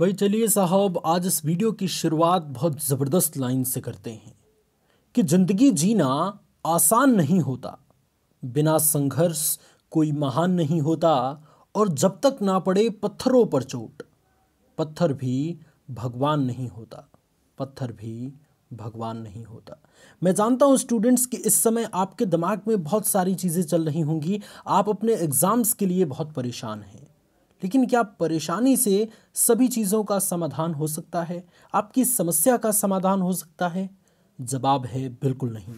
भाई चलिए साहब आज इस वीडियो की शुरुआत बहुत ज़बरदस्त लाइन से करते हैं कि ज़िंदगी जीना आसान नहीं होता बिना संघर्ष कोई महान नहीं होता और जब तक ना पड़े पत्थरों पर चोट पत्थर भी भगवान नहीं होता पत्थर भी भगवान नहीं होता मैं जानता हूँ स्टूडेंट्स कि इस समय आपके दिमाग में बहुत सारी चीज़ें चल रही होंगी आप अपने एग्ज़ाम्स के लिए बहुत परेशान हैं लेकिन क्या परेशानी से सभी चीज़ों का समाधान हो सकता है आपकी समस्या का समाधान हो सकता है जवाब है बिल्कुल नहीं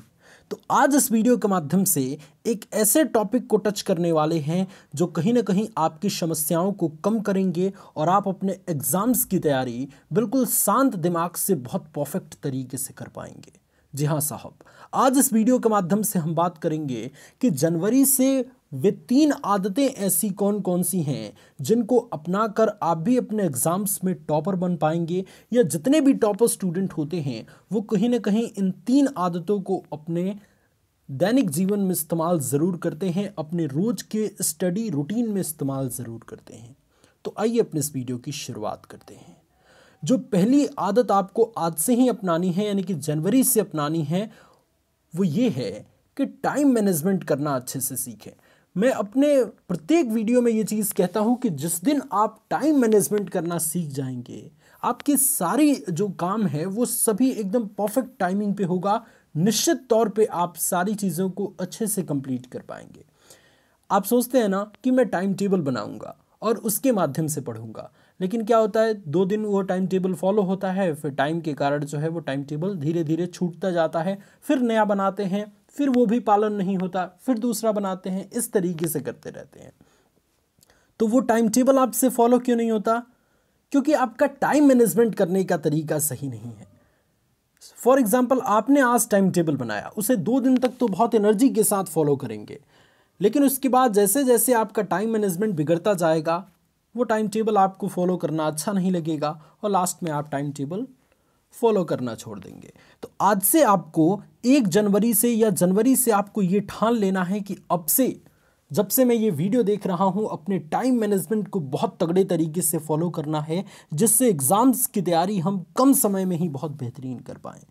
तो आज इस वीडियो के माध्यम से एक ऐसे टॉपिक को टच करने वाले हैं जो कहीं ना कहीं आपकी समस्याओं को कम करेंगे और आप अपने एग्ज़ाम्स की तैयारी बिल्कुल शांत दिमाग से बहुत परफेक्ट तरीके से कर पाएंगे जी हाँ साहब आज इस वीडियो के माध्यम से हम बात करेंगे कि जनवरी से वे तीन आदतें ऐसी कौन कौन सी हैं जिनको अपनाकर आप भी अपने एग्ज़ाम्स में टॉपर बन पाएंगे या जितने भी टॉपर स्टूडेंट होते हैं वो कहीं ना कहीं इन तीन आदतों को अपने दैनिक जीवन में इस्तेमाल ज़रूर करते हैं अपने रोज के स्टडी रूटीन में इस्तेमाल ज़रूर करते हैं तो आइए अपने इस वीडियो की शुरुआत करते हैं जो पहली आदत आपको आज से ही अपनानी है यानी कि जनवरी से अपनानी है वो ये है कि टाइम मैनेजमेंट करना अच्छे से सीखें मैं अपने प्रत्येक वीडियो में ये चीज़ कहता हूँ कि जिस दिन आप टाइम मैनेजमेंट करना सीख जाएंगे आपके सारे जो काम है वो सभी एकदम परफेक्ट टाइमिंग पे होगा निश्चित तौर पे आप सारी चीज़ों को अच्छे से कंप्लीट कर पाएंगे आप सोचते हैं ना कि मैं टाइम टेबल बनाऊंगा और उसके माध्यम से पढ़ूंगा लेकिन क्या होता है दो दिन वो टाइम टेबल फॉलो होता है फिर टाइम के कारण जो है वो टाइम टेबल धीरे धीरे छूटता जाता है फिर नया बनाते हैं फिर वो भी पालन नहीं होता फिर दूसरा बनाते हैं इस तरीके से करते रहते हैं तो वो टाइम टेबल आपसे फॉलो क्यों नहीं होता क्योंकि आपका टाइम मैनेजमेंट करने का तरीका सही नहीं है फॉर एग्ज़ाम्पल आपने आज टाइम टेबल बनाया उसे दो दिन तक तो बहुत एनर्जी के साथ फॉलो करेंगे लेकिन उसके बाद जैसे जैसे आपका टाइम मैनेजमेंट बिगड़ता जाएगा वो टाइम टेबल आपको फॉलो करना अच्छा नहीं लगेगा और लास्ट में आप टाइम टेबल फॉलो करना छोड़ देंगे तो आज से आपको एक जनवरी से या जनवरी से आपको ये ठान लेना है कि अब से जब से मैं ये वीडियो देख रहा हूँ अपने टाइम मैनेजमेंट को बहुत तगड़े तरीके से फॉलो करना है जिससे एग्ज़ाम्स की तैयारी हम कम समय में ही बहुत बेहतरीन कर पाएँ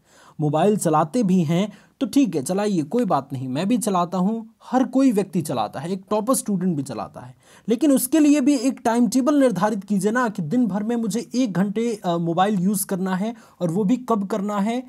मोबाइल चलाते भी हैं तो ठीक है चलाइए कोई बात नहीं मैं भी चलाता हूँ हर कोई व्यक्ति चलाता है एक टॉपर स्टूडेंट भी चलाता है लेकिन उसके लिए भी एक टाइम टेबल निर्धारित कीजिए ना कि दिन भर में मुझे एक घंटे मोबाइल यूज़ करना है और वो भी कब करना है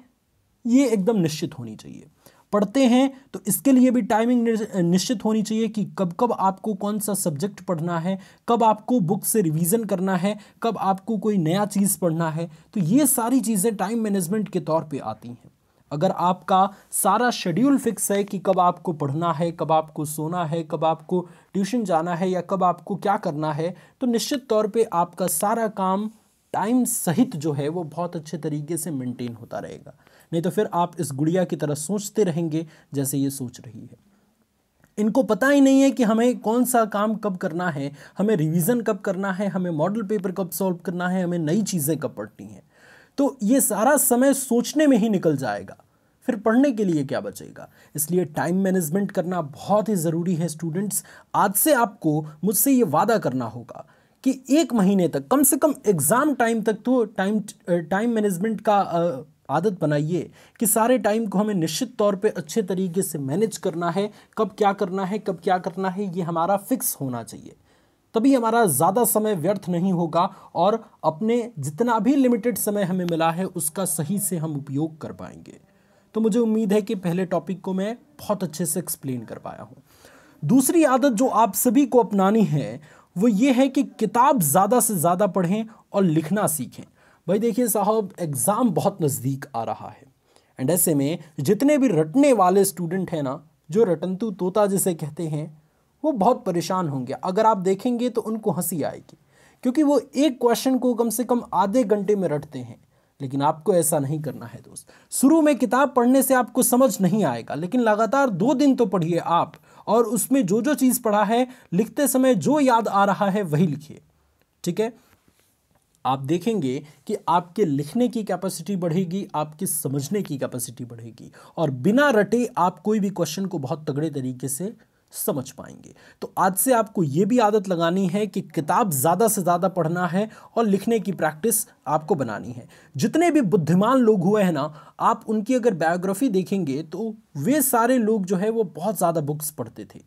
ये एकदम निश्चित होनी चाहिए पढ़ते हैं तो इसके लिए भी टाइमिंग निश्चित होनी चाहिए कि कब कब आपको कौन सा सब्जेक्ट पढ़ना है कब आपको बुक से रिवीजन करना है कब आपको कोई नया चीज़ पढ़ना है तो ये सारी चीज़ें टाइम मैनेजमेंट के तौर पे आती हैं अगर आपका सारा शेड्यूल फिक्स है कि कब आपको पढ़ना है कब आपको सोना है कब आपको ट्यूशन जाना है या कब आपको क्या करना है तो निश्चित तौर पे आपका सारा काम टाइम सहित जो है वो बहुत अच्छे तरीके से मेंटेन होता रहेगा नहीं तो फिर आप इस गुड़िया की तरह सोचते रहेंगे जैसे ये सोच रही है इनको पता ही नहीं है कि हमें कौन सा काम कब करना है हमें रिवीजन कब करना है हमें मॉडल पेपर कब सॉल्व करना है हमें नई चीज़ें कब पढ़नी हैं तो ये सारा समय सोचने में ही निकल जाएगा फिर पढ़ने के लिए क्या बचेगा इसलिए टाइम मैनेजमेंट करना बहुत ही ज़रूरी है स्टूडेंट्स आज से आपको मुझसे ये वादा करना होगा कि एक महीने तक कम से कम एग्ज़ाम टाइम तक तो टाइम टाइम मैनेजमेंट का आदत बनाइए कि सारे टाइम को हमें निश्चित तौर पे अच्छे तरीके से मैनेज करना है कब क्या करना है कब क्या करना है ये हमारा फिक्स होना चाहिए तभी हमारा ज़्यादा समय व्यर्थ नहीं होगा और अपने जितना भी लिमिटेड समय हमें मिला है उसका सही से हम उपयोग कर पाएंगे तो मुझे उम्मीद है कि पहले टॉपिक को मैं बहुत अच्छे से एक्सप्लेन कर पाया हूँ दूसरी आदत जो आप सभी को अपनानी है वो ये है कि किताब ज़्यादा से ज़्यादा पढ़ें और लिखना सीखें भाई देखिए साहब एग्ज़ाम बहुत नज़दीक आ रहा है एंड ऐसे में जितने भी रटने वाले स्टूडेंट हैं ना जो रटंतु तोता जिसे कहते हैं वो बहुत परेशान होंगे अगर आप देखेंगे तो उनको हंसी आएगी क्योंकि वो एक क्वेश्चन को कम से कम आधे घंटे में रटते हैं लेकिन आपको ऐसा नहीं करना है दोस्त शुरू में किताब पढ़ने से आपको समझ नहीं आएगा लेकिन लगातार दो दिन तो पढ़िए आप और उसमें जो जो चीज़ पढ़ा है लिखते समय जो याद आ रहा है वही लिखिए ठीक है आप देखेंगे कि आपके लिखने की कैपेसिटी बढ़ेगी आपकी समझने की कैपेसिटी बढ़ेगी और बिना रटे आप कोई भी क्वेश्चन को बहुत तगड़े तरीके से समझ पाएंगे तो आज से आपको ये भी आदत लगानी है कि किताब ज़्यादा से ज़्यादा पढ़ना है और लिखने की प्रैक्टिस आपको बनानी है जितने भी बुद्धिमान लोग हुए हैं ना आप उनकी अगर बायोग्राफी देखेंगे तो वे सारे लोग जो है वो बहुत ज़्यादा बुक्स पढ़ते थे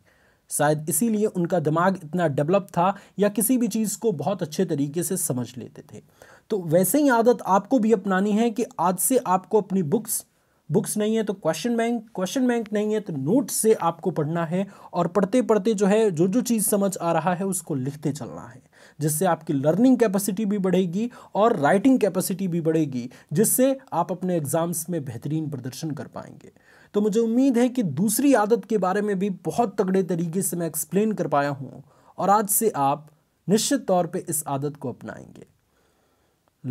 शायद इसीलिए उनका दिमाग इतना डेवलप था या किसी भी चीज़ को बहुत अच्छे तरीके से समझ लेते थे तो वैसे ही आदत आपको भी अपनानी है कि आज से आपको अपनी बुक्स बुक्स नहीं है तो क्वेश्चन बैंक क्वेश्चन बैंक नहीं है तो नोट से आपको पढ़ना है और पढ़ते पढ़ते जो है जो जो चीज़ समझ आ रहा है उसको लिखते चलना है जिससे आपकी लर्निंग कैपेसिटी भी बढ़ेगी और राइटिंग कैपेसिटी भी बढ़ेगी जिससे आप अपने एग्ज़ाम्स में बेहतरीन प्रदर्शन कर पाएंगे तो मुझे उम्मीद है कि दूसरी आदत के बारे में भी बहुत तगड़े तरीके से मैं एक्सप्लेन कर पाया हूँ और आज से आप निश्चित तौर पर इस आदत को अपनाएंगे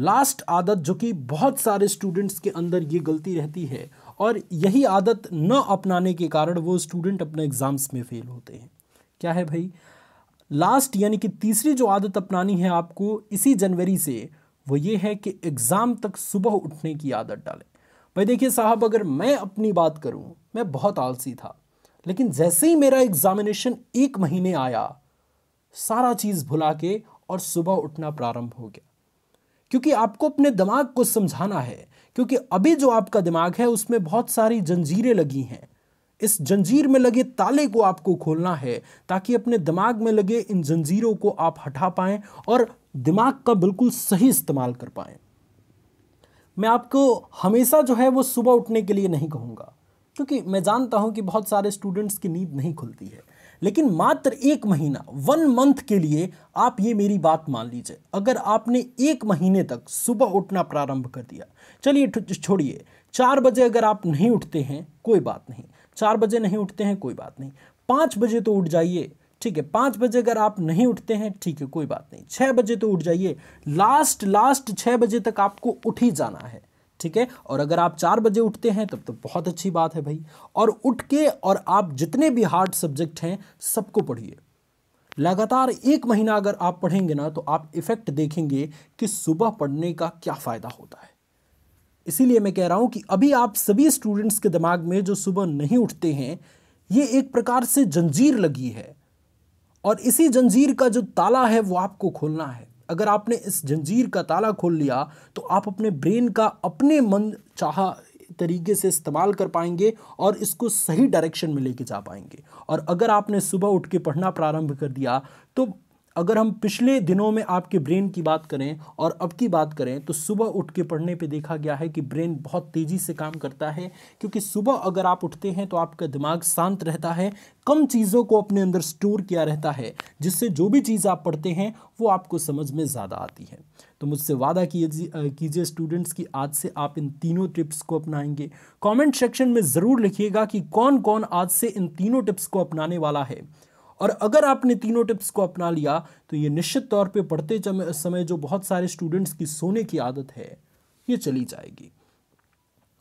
लास्ट आदत जो कि बहुत सारे स्टूडेंट्स के अंदर ये गलती रहती है और यही आदत न अपनाने के कारण वो स्टूडेंट अपने एग्ज़ाम्स में फेल होते हैं क्या है भाई लास्ट यानी कि तीसरी जो आदत अपनानी है आपको इसी जनवरी से वो ये है कि एग्ज़ाम तक सुबह उठने की आदत डालें भाई देखिए साहब अगर मैं अपनी बात करूं मैं बहुत आलसी था लेकिन जैसे ही मेरा एग्ज़ामिनेशन एक महीने आया सारा चीज़ भुला के और सुबह उठना प्रारंभ हो गया क्योंकि आपको अपने दिमाग को समझाना है क्योंकि अभी जो आपका दिमाग है उसमें बहुत सारी जंजीरें लगी हैं इस जंजीर में लगे ताले को आपको खोलना है ताकि अपने दिमाग में लगे इन जंजीरों को आप हटा पाएं और दिमाग का बिल्कुल सही इस्तेमाल कर पाए मैं आपको हमेशा जो है वो सुबह उठने के लिए नहीं कहूँगा क्योंकि मैं जानता हूँ कि बहुत सारे स्टूडेंट्स की नींद नहीं खुलती है लेकिन मात्र एक महीना वन मंथ के लिए आप ये मेरी बात मान लीजिए अगर आपने एक महीने तक सुबह उठना प्रारंभ कर दिया चलिए छोड़िए चार बजे अगर आप नहीं उठते हैं कोई बात नहीं चार बजे नहीं उठते हैं कोई बात नहीं पाँच बजे तो उठ जाइए ठीक है पाँच बजे अगर आप नहीं उठते हैं ठीक है कोई बात नहीं छः बजे तो उठ जाइए लास्ट लास्ट छः बजे तक आपको उठ ही जाना है ठीक है और अगर आप चार बजे उठते हैं तब तो बहुत अच्छी बात है भाई और उठ के और आप जितने भी हार्ड सब्जेक्ट हैं सबको पढ़िए लगातार एक महीना अगर आप पढ़ेंगे ना तो आप इफेक्ट देखेंगे कि सुबह पढ़ने का क्या फ़ायदा होता है इसीलिए मैं कह रहा हूँ कि अभी आप सभी स्टूडेंट्स के दिमाग में जो सुबह नहीं उठते हैं ये एक प्रकार से जंजीर लगी है और इसी जंजीर का जो ताला है वो आपको खोलना है अगर आपने इस जंजीर का ताला खोल लिया तो आप अपने ब्रेन का अपने मन चाह तरीके से इस्तेमाल कर पाएंगे और इसको सही डायरेक्शन में लेके जा पाएंगे और अगर आपने सुबह उठ के पढ़ना प्रारंभ कर दिया तो अगर हम पिछले दिनों में आपके ब्रेन की बात करें और अब की बात करें तो सुबह उठ के पढ़ने पे देखा गया है कि ब्रेन बहुत तेज़ी से काम करता है क्योंकि सुबह अगर आप उठते हैं तो आपका दिमाग शांत रहता है कम चीज़ों को अपने अंदर स्टोर किया रहता है जिससे जो भी चीज़ आप पढ़ते हैं वो आपको समझ में ज़्यादा आती है तो मुझसे वादा कीजिए स्टूडेंट्स की आज से आप इन तीनों टिप्स को अपनाएंगे कमेंट सेक्शन में ज़रूर लिखिएगा कि कौन कौन आज से इन तीनों टिप्स को अपनाने वाला है और अगर आपने तीनों टिप्स को अपना लिया तो ये निश्चित तौर पे पढ़ते समय जो बहुत सारे स्टूडेंट्स की सोने की आदत है ये चली जाएगी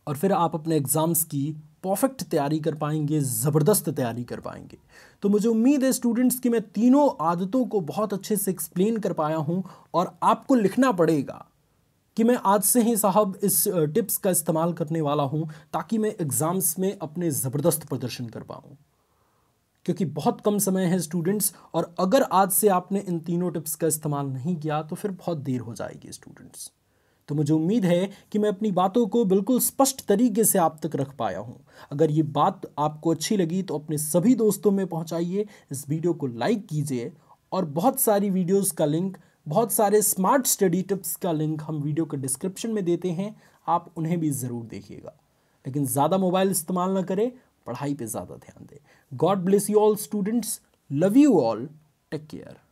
और फिर आप अपने एग्ज़ाम्स की परफेक्ट तैयारी कर पाएंगे ज़बरदस्त तैयारी कर पाएंगे तो मुझे उम्मीद है स्टूडेंट्स की मैं तीनों आदतों को बहुत अच्छे से एक्सप्लेन कर पाया हूँ और आपको लिखना पड़ेगा कि मैं आज से ही साहब इस टिप्स का इस्तेमाल करने वाला हूँ ताकि मैं एग्ज़ाम्स में अपने ज़बरदस्त प्रदर्शन कर पाऊँ क्योंकि बहुत कम समय है स्टूडेंट्स और अगर आज से आपने इन तीनों टिप्स का इस्तेमाल नहीं किया तो फिर बहुत देर हो जाएगी स्टूडेंट्स तो मुझे उम्मीद है कि मैं अपनी बातों को बिल्कुल स्पष्ट तरीके से आप तक रख पाया हूँ अगर ये बात आपको अच्छी लगी तो अपने सभी दोस्तों में पहुँचाइए इस वीडियो को लाइक कीजिए और बहुत सारी वीडियोज़ का लिंक बहुत सारे स्मार्ट स्टडी टिप्स का लिंक हम वीडियो के डिस्क्रिप्शन में देते हैं आप उन्हें भी ज़रूर देखिएगा लेकिन ज़्यादा मोबाइल इस्तेमाल ना करें पढ़ाई पे ज़्यादा ध्यान दें God bless you all students love you all take care